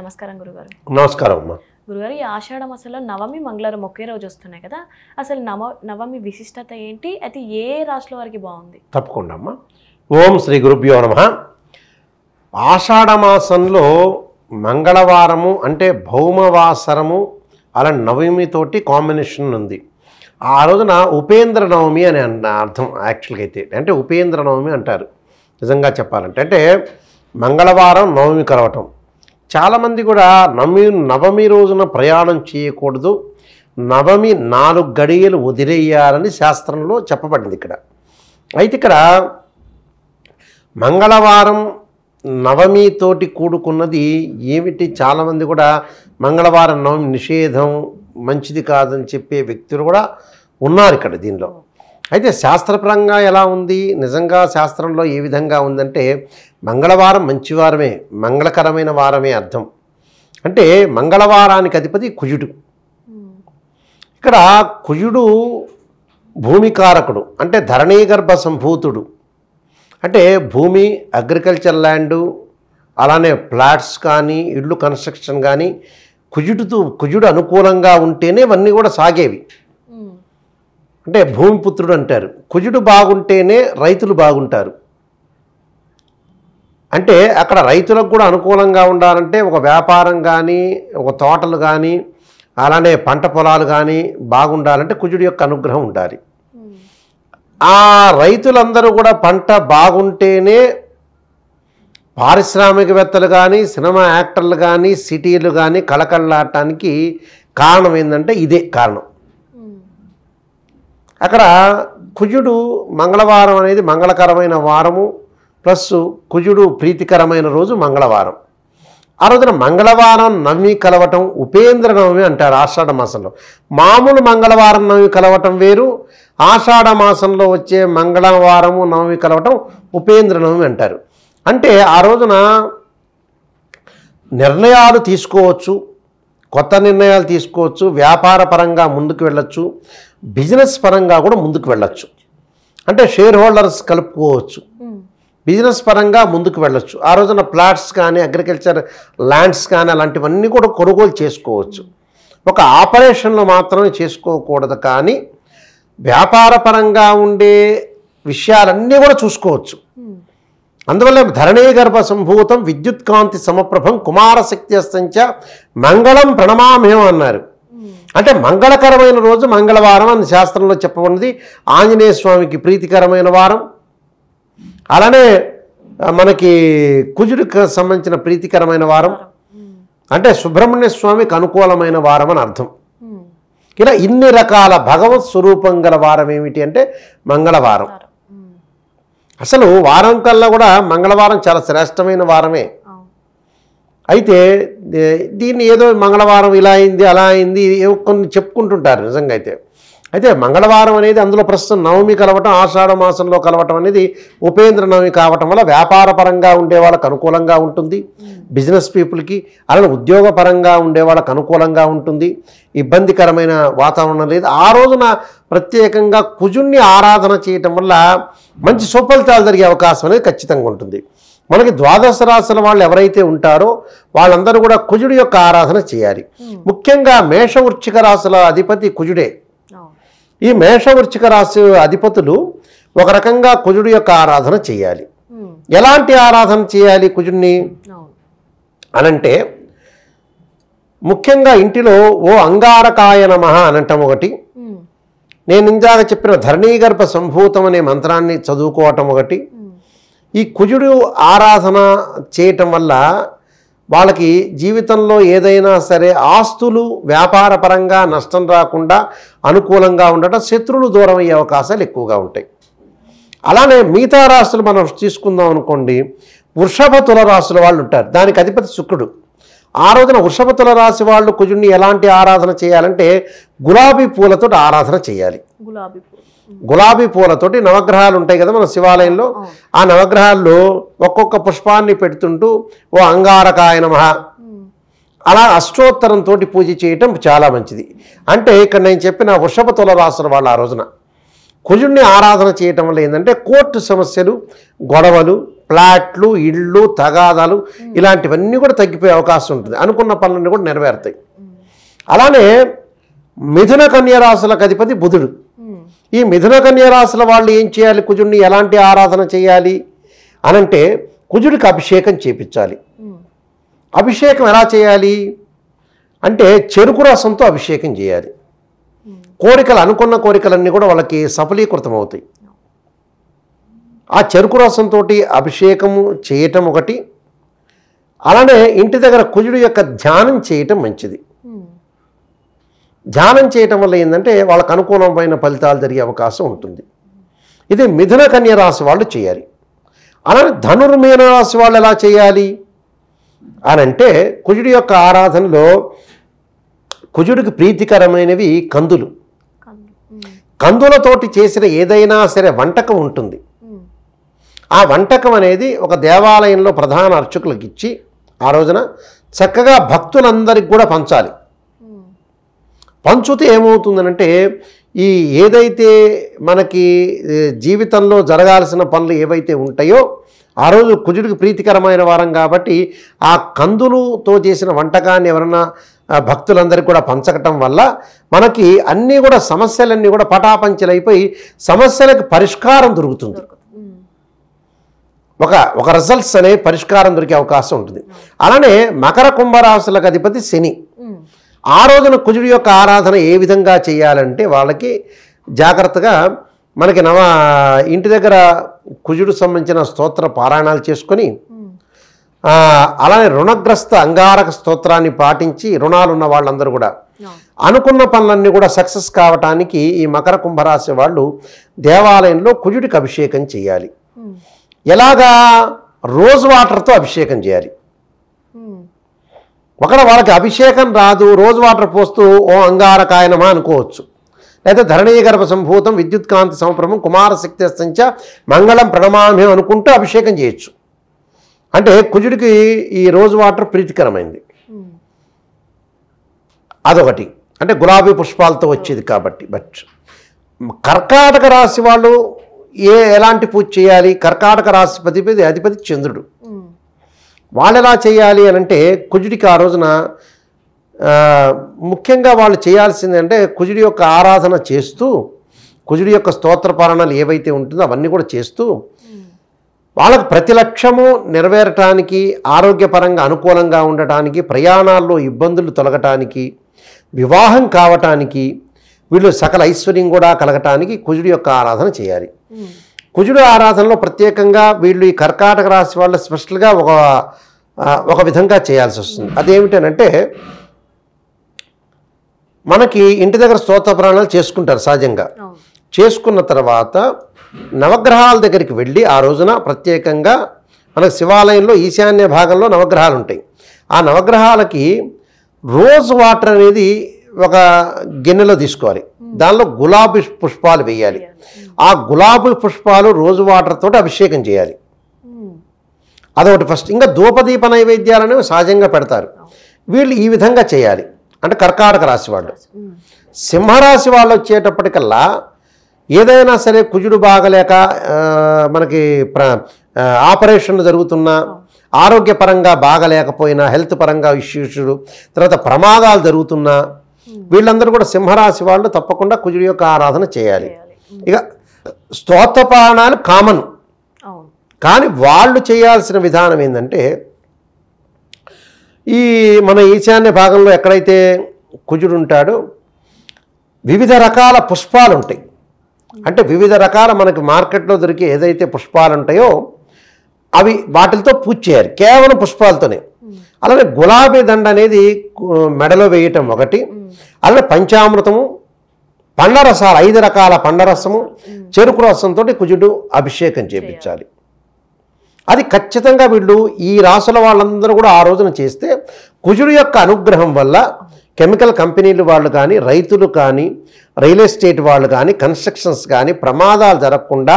నమస్కారం గురుగారు నమస్కారం అమ్మా గురుగారు ఈ ఆషాఢం అసలు నవమి మంగళవారం ఒకే రోజు వస్తున్నాయి కదా అసలు నవ నవమి విశిష్టత ఏంటి అది ఏ రాష్ట్రంలో వారికి బాగుంది తప్పకుండా అమ్మా ఓం శ్రీ గురుభ్యో నమ ఆషాఢ మాసంలో మంగళవారము అంటే భౌమవాసరము అలా నవమితోటి కాంబినేషన్ ఉంది ఆ రోజున ఉపేంద్ర నవమి అని అన్న అర్థం యాక్చువల్గా అయితే అంటే ఉపేంద్ర నవమి అంటారు నిజంగా చెప్పాలంటే అంటే మంగళవారం నవమి కలవటం చాలామంది కూడా నవమి నవమి రోజున ప్రయాణం చేయకూడదు నవమి నాలుగు గడియలు వదిలేయాలని శాస్త్రంలో చెప్పబడింది ఇక్కడ అయితే ఇక్కడ మంగళవారం నవమితోటి కూడుకున్నది ఏమిటి చాలామంది కూడా మంగళవారం నవమి నిషేధం మంచిది కాదని చెప్పే వ్యక్తులు కూడా ఉన్నారు ఇక్కడ దీనిలో అయితే శాస్త్రపరంగా ఎలా ఉంది నిజంగా శాస్త్రంలో ఏ విధంగా ఉందంటే మంగళవారం మంచి వారమే మంగళకరమైన వారమే అర్థం అంటే మంగళవారానికి అధిపతి కుజుడు ఇక్కడ కుజుడు భూమికారకుడు అంటే ధరణీగర్భ సంభూతుడు అంటే భూమి అగ్రికల్చర్ ల్యాండు అలానే ప్లాట్స్ కానీ ఇళ్ళు కన్స్ట్రక్షన్ కానీ కుజుడుతో కుజుడు అనుకూలంగా ఉంటేనే ఇవన్నీ కూడా సాగేవి అంటే భూమిపుత్రుడు అంటారు కుజుడు బాగుంటేనే రైతులు బాగుంటారు అంటే అక్కడ రైతులకు కూడా అనుకూలంగా ఉండాలంటే ఒక వ్యాపారం కానీ ఒక తోటలు కానీ అలానే పంట పొలాలు కానీ బాగుండాలంటే కుజుడి యొక్క అనుగ్రహం ఉండాలి ఆ రైతులందరూ కూడా పంట బాగుంటేనే పారిశ్రామికవేత్తలు కానీ సినిమా యాక్టర్లు కానీ సిటీలు కానీ కళకళలాడటానికి కారణం ఏంటంటే ఇదే కారణం అక్కడ కుజుడు మంగళవారం అనేది మంగళకరమైన వారము ప్లస్ కుజుడు ప్రీతికరమైన రోజు మంగళవారం ఆ రోజున మంగళవారం నవమి కలవటం ఉపేంద్ర నవమి అంటారు ఆషాఢ మాసంలో మామూలు మంగళవారం నవమి కలవటం వేరు ఆషాఢ మాసంలో వచ్చే మంగళవారము నవమి కలవటం ఉపేంద్ర నవమి అంటారు అంటే ఆ రోజున నిర్ణయాలు తీసుకోవచ్చు కొత్త నిర్ణయాలు తీసుకోవచ్చు వ్యాపార పరంగా ముందుకు వెళ్ళచ్చు బిజినెస్ పరంగా కూడా ముందుకు వెళ్ళచ్చు అంటే షేర్ హోల్డర్స్ కలుపుకోవచ్చు బిజినెస్ పరంగా ముందుకు వెళ్ళచ్చు ఆ రోజున ప్లాట్స్ కానీ అగ్రికల్చర్ ల్యాండ్స్ కానీ అలాంటివన్నీ కూడా కొనుగోలు చేసుకోవచ్చు ఒక ఆపరేషన్లు మాత్రమే చేసుకోకూడదు కానీ వ్యాపారపరంగా ఉండే విషయాలన్నీ కూడా చూసుకోవచ్చు అందువల్ల ధరణీ గర్భ సంభూతం విద్యుత్ కాంతి సమప్రభం కుమారశక్తి మంగళం అన్నారు అంటే మంగళకరమైన రోజు మంగళవారం అని శాస్త్రంలో చెప్పబడినది ఆంజనేయ స్వామికి ప్రీతికరమైన వారం అలానే మనకి కుజుడికి సంబంధించిన ప్రీతికరమైన వారం అంటే సుబ్రహ్మణ్య స్వామికి అనుకూలమైన వారం అని అర్థం ఇలా ఇన్ని రకాల భగవత్ స్వరూపం గల వారం ఏమిటి అంటే మంగళవారం అసలు వారం కల్లా కూడా మంగళవారం చాలా శ్రేష్టమైన వారమే అయితే దీన్ని ఏదో మంగళవారం ఇలా అయింది అలా అయింది కొన్ని చెప్పుకుంటుంటారు నిజంగా అయితే అయితే మంగళవారం అనేది అందులో ప్రస్తుతం నవమి కలవటం ఆషాఢ మాసంలో కలవటం అనేది ఉపేంద్ర నవమి కావటం వల్ల వ్యాపారపరంగా ఉండే వాళ్ళకు అనుకూలంగా ఉంటుంది బిజినెస్ పీపుల్కి అలాగే ఉద్యోగపరంగా ఉండే వాళ్ళకు అనుకూలంగా ఉంటుంది ఇబ్బందికరమైన వాతావరణం లేదు ఆ రోజున ప్రత్యేకంగా కుజుణ్ణి ఆరాధన చేయటం వల్ల మంచి సుఫలితాలు జరిగే అవకాశం అనేది ఖచ్చితంగా ఉంటుంది మనకి ద్వాదశ రాశుల వాళ్ళు ఎవరైతే ఉంటారో వాళ్ళందరూ కూడా కుజుడి యొక్క ఆరాధన చేయాలి ముఖ్యంగా మేష వృచ్చిక రాశుల అధిపతి కుజుడే ఈ మేష వృచ్చిక రాశి అధిపతులు ఒక రకంగా కుజుడి యొక్క ఆరాధన చేయాలి ఎలాంటి ఆరాధన చేయాలి కుజుడిని అనంటే ముఖ్యంగా ఇంటిలో ఓ అంగారకాయ నమ అనంటం ఒకటి నేను ఇందాక చెప్పిన ధరణీగర్భ సంభూతం అనే మంత్రాన్ని చదువుకోవటం ఒకటి ఈ కుజుడు ఆరాధన చేయటం వల్ల వాళ్ళకి జీవితంలో ఏదైనా సరే ఆస్తులు వ్యాపారపరంగా నష్టం రాకుండా అనుకూలంగా ఉండటం శత్రులు దూరం అయ్యే అవకాశాలు ఎక్కువగా ఉంటాయి అలానే మిగతా రాశులు మనం తీసుకుందాం అనుకోండి వృషభ తుల రాశుల వాళ్ళు ఉంటారు దానికి అధిపతి శుక్రుడు ఆ రోజున వృషభ తుల రాశి వాళ్ళు కుజుడిని ఎలాంటి ఆరాధన చేయాలంటే గులాబీ పూలతో ఆరాధన చేయాలి గులాబీ గులాబీ పూలతోటి నవగ్రహాలు ఉంటాయి కదా మన శివాలయంలో ఆ నవగ్రహాల్లో ఒక్కొక్క పుష్పాన్ని పెడుతుంటూ ఓ అంగారకాయ నమ అలా అష్టోత్తరంతో పూజ చేయటం చాలా మంచిది అంటే ఇక్కడ నేను చెప్పిన వృషభ తుల రాసిన వాళ్ళు ఆ రోజున కుజుడిని ఆరాధన చేయటం వల్ల ఏంటంటే కోర్టు సమస్యలు గొడవలు ప్లాట్లు ఇళ్ళు తగాదాలు ఇలాంటివన్నీ కూడా తగ్గిపోయే అవకాశం ఉంటుంది అనుకున్న పనులన్నీ కూడా నెరవేరుతాయి అలానే మిథున కన్యరాశులకు అధిపతి బుధుడు ఈ మిథున కన్యరాశుల వాళ్ళు ఏం చేయాలి కుజుడిని ఎలాంటి ఆరాధన చేయాలి అనంటే కుజుడికి అభిషేకం చేపించాలి అభిషేకం ఎలా చేయాలి అంటే చెరుకు రసంతో అభిషేకం చేయాలి కోరికలు అనుకున్న కోరికలన్నీ కూడా వాళ్ళకి సఫలీకృతం అవుతాయి ఆ చెరుకు రసంతో అభిషేకము చేయటం ఒకటి అలానే ఇంటి దగ్గర కుజుడు యొక్క ధ్యానం చేయటం మంచిది ధ్యానం చేయటం వల్ల ఏంటంటే వాళ్ళకు అనుకూలమైన ఫలితాలు జరిగే అవకాశం ఉంటుంది ఇది మిథున కన్య రాశి వాళ్ళు చేయాలి అలానే ధనుర్మీన రాశి వాళ్ళు ఎలా చేయాలి అని అంటే కుజుడి యొక్క ఆరాధనలో కుజుడికి ప్రీతికరమైనవి కందులు కందులతోటి చేసిన ఏదైనా సరే వంటకం ఉంటుంది ఆ వంటకం అనేది ఒక దేవాలయంలో ప్రధాన అర్చకులకు ఇచ్చి ఆ రోజున చక్కగా భక్తులందరికి కూడా పంచాలి పంచుతే ఏమవుతుందనంటే ఈ ఏదైతే మనకి జీవితంలో జరగాల్సిన పనులు ఏవైతే ఉంటాయో ఆ రోజు కుజుడికి ప్రీతికరమైన వారం కాబట్టి ఆ కందులుతో చేసిన వంటకాన్ని ఎవరన్నా భక్తులందరికీ కూడా పంచకటం వల్ల మనకి అన్నీ కూడా సమస్యలన్నీ కూడా పటాపంచలైపోయి సమస్యలకు పరిష్కారం దొరుకుతుంది ఒక ఒక రిజల్ట్స్ అనే పరిష్కారం దొరికే అవకాశం ఉంటుంది అలానే మకర కుంభరాశులకు అధిపతి శని ఆ రోజున కుజుడి యొక్క ఆరాధన ఏ విధంగా చేయాలంటే వాళ్ళకి జాగ్రత్తగా మనకి నవ ఇంటి దగ్గర కుజుడు సంబంధించిన స్తోత్ర పారాయణాలు చేసుకొని అలానే రుణగ్రస్త అంగారక స్తోత్రాన్ని పాటించి రుణాలు ఉన్న వాళ్ళందరూ కూడా అనుకున్న పనులన్నీ కూడా సక్సెస్ కావటానికి ఈ మకర కుంభరాశి వాళ్ళు దేవాలయంలో కుజుడికి అభిషేకం చేయాలి ఎలాగా రోజ్ వాటర్తో అభిషేకం చేయాలి ఒకడు వాళ్ళకి అభిషేకం రాదు రోజు వాటర్ పోస్తూ ఓ అంగారకాయనమా అనుకోవచ్చు లేదా గర్భ సంభూతం విద్యుత్కాంతి సంప్రమం కుమారశక్తి సంచ మంగళం ప్రణమామ్యం అనుకుంటూ అభిషేకం చేయొచ్చు అంటే కుజుడికి ఈ రోజు వాటర్ ప్రీతికరమైంది అదొకటి అంటే గులాబీ పుష్పాలతో వచ్చేది కాబట్టి బట్ కర్కాటక రాశి వాళ్ళు ఏ ఎలాంటి పూజ చేయాలి కర్కాటక రాశిపతి అధిపతి చంద్రుడు వాళ్ళు ఎలా చేయాలి అని అంటే కుజుడికి ఆ రోజున ముఖ్యంగా వాళ్ళు చేయాల్సింది అంటే కుజుడి యొక్క ఆరాధన చేస్తూ కుజుడి యొక్క స్తోత్ర పారణాలు ఏవైతే ఉంటుందో అవన్నీ కూడా చేస్తూ వాళ్ళకు ప్రతి లక్ష్యము నెరవేరటానికి ఆరోగ్యపరంగా అనుకూలంగా ఉండటానికి ప్రయాణాల్లో ఇబ్బందులు తొలగటానికి వివాహం కావటానికి వీళ్ళు సకల ఐశ్వర్యం కూడా కలగటానికి కుజుడి యొక్క ఆరాధన చేయాలి కుజుడు ఆరాధనలో ప్రత్యేకంగా వీళ్ళు ఈ కర్కాటక రాశి వాళ్ళు స్పెషల్గా ఒక ఒక విధంగా చేయాల్సి వస్తుంది అదేమిటనంటే మనకి ఇంటి దగ్గర ప్రాణాలు చేసుకుంటారు సహజంగా చేసుకున్న తర్వాత నవగ్రహాల దగ్గరికి వెళ్ళి ఆ రోజున ప్రత్యేకంగా మనకు శివాలయంలో ఈశాన్య భాగంలో నవగ్రహాలు ఉంటాయి ఆ నవగ్రహాలకి రోజు వాటర్ అనేది ఒక గిన్నెలో తీసుకోవాలి దానిలో గులాబీ పుష్పాలు వేయాలి ఆ గులాబీ పుష్పాలు రోజు వాటర్తో అభిషేకం చేయాలి అదొకటి ఫస్ట్ ఇంకా ధూపదీప నైవేద్యాలనేవి సహజంగా పెడతారు వీళ్ళు ఈ విధంగా చేయాలి అంటే కర్కాటక రాశి వాళ్ళు సింహరాశి వాళ్ళు వచ్చేటప్పటికల్లా ఏదైనా సరే కుజుడు బాగలేక మనకి ఆపరేషన్లు జరుగుతున్నా ఆరోగ్యపరంగా బాగలేకపోయినా హెల్త్ పరంగా ఇష్యూషులు తర్వాత ప్రమాదాలు జరుగుతున్నా వీళ్ళందరూ కూడా సింహరాశి వాళ్ళు తప్పకుండా కుజుడి యొక్క ఆరాధన చేయాలి ఇక స్తోత్రపారాయణాలు కామన్ కానీ వాళ్ళు చేయాల్సిన విధానం ఏంటంటే ఈ మన ఈశాన్య భాగంలో ఎక్కడైతే కుజుడు ఉంటాడో వివిధ రకాల పుష్పాలు ఉంటాయి అంటే వివిధ రకాల మనకి మార్కెట్లో దొరికే ఏదైతే పుష్పాలు ఉంటాయో అవి వాటితో పూజ చేయాలి కేవలం పుష్పాలతోనే అలానే గులాబీ దండ అనేది మెడలో వేయటం ఒకటి అలానే పంచామృతము పండరసాలు ఐదు రకాల పండరసము చెరుకు రసంతో కుజుడు అభిషేకం చేపించాలి అది ఖచ్చితంగా వీళ్ళు ఈ రాసుల వాళ్ళందరూ కూడా ఆ రోజున చేస్తే కుజుడు యొక్క అనుగ్రహం వల్ల కెమికల్ కంపెనీలు వాళ్ళు కానీ రైతులు కానీ రియల్ ఎస్టేట్ వాళ్ళు కానీ కన్స్ట్రక్షన్స్ కానీ ప్రమాదాలు జరగకుండా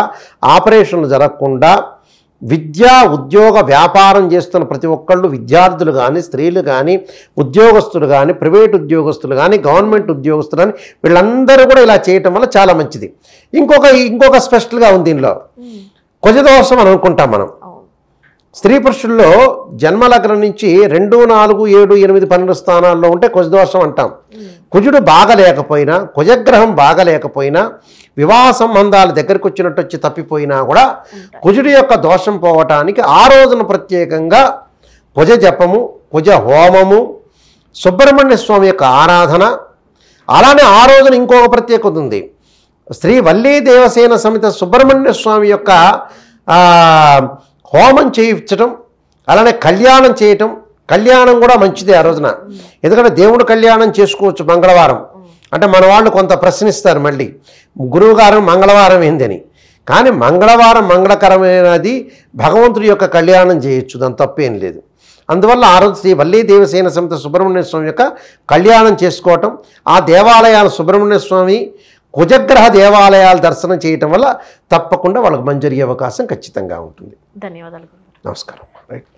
ఆపరేషన్లు జరగకుండా విద్యా ఉద్యోగ వ్యాపారం చేస్తున్న ప్రతి ఒక్కళ్ళు విద్యార్థులు కానీ స్త్రీలు కానీ ఉద్యోగస్తులు కానీ ప్రైవేట్ ఉద్యోగస్తులు కానీ గవర్నమెంట్ ఉద్యోగస్తులు కానీ వీళ్ళందరూ కూడా ఇలా చేయటం వల్ల చాలా మంచిది ఇంకొక ఇంకొక స్పెషల్గా ఉంది దీనిలో కుజదోషం అని అనుకుంటాం మనం స్త్రీ పురుషుల్లో జన్మలగ్నం నుంచి రెండు నాలుగు ఏడు ఎనిమిది పన్నెండు స్థానాల్లో ఉంటే కుజదోషం అంటాం కుజుడు బాగలేకపోయినా కుజగ్రహం బాగలేకపోయినా వివాహ సంబంధాల దగ్గరకు వచ్చినట్టు వచ్చి తప్పిపోయినా కూడా కుజుడి యొక్క దోషం పోవటానికి ఆ రోజున ప్రత్యేకంగా కుజ జపము కుజ హోమము సుబ్రహ్మణ్య స్వామి యొక్క ఆరాధన అలానే ఆ రోజున ఇంకొక ప్రత్యేకత ఉంది శ్రీ వల్లీ దేవసేన సమిత సుబ్రహ్మణ్య స్వామి యొక్క హోమం చేయించడం అలానే కళ్యాణం చేయటం కళ్యాణం కూడా మంచిదే ఆ రోజున ఎందుకంటే దేవుడు కళ్యాణం చేసుకోవచ్చు మంగళవారం అంటే మన వాళ్ళు కొంత ప్రశ్నిస్తారు మళ్ళీ గురువుగారు మంగళవారం ఏందని కానీ మంగళవారం మంగళకరమైనది భగవంతుడి యొక్క కళ్యాణం చేయొచ్చు దాని తప్పేం లేదు అందువల్ల ఆ రోజు శ్రీ వల్లీ దేవసేన సమిత సుబ్రహ్మణ్య స్వామి యొక్క కళ్యాణం చేసుకోవటం ఆ దేవాలయాల సుబ్రహ్మణ్య స్వామి కుజగ్రహ దేవాలయాలు దర్శనం చేయటం వల్ల తప్పకుండా వాళ్ళకు మంజరిగే అవకాశం ఖచ్చితంగా ఉంటుంది ధన్యవాదాలు నమస్కారం రైట్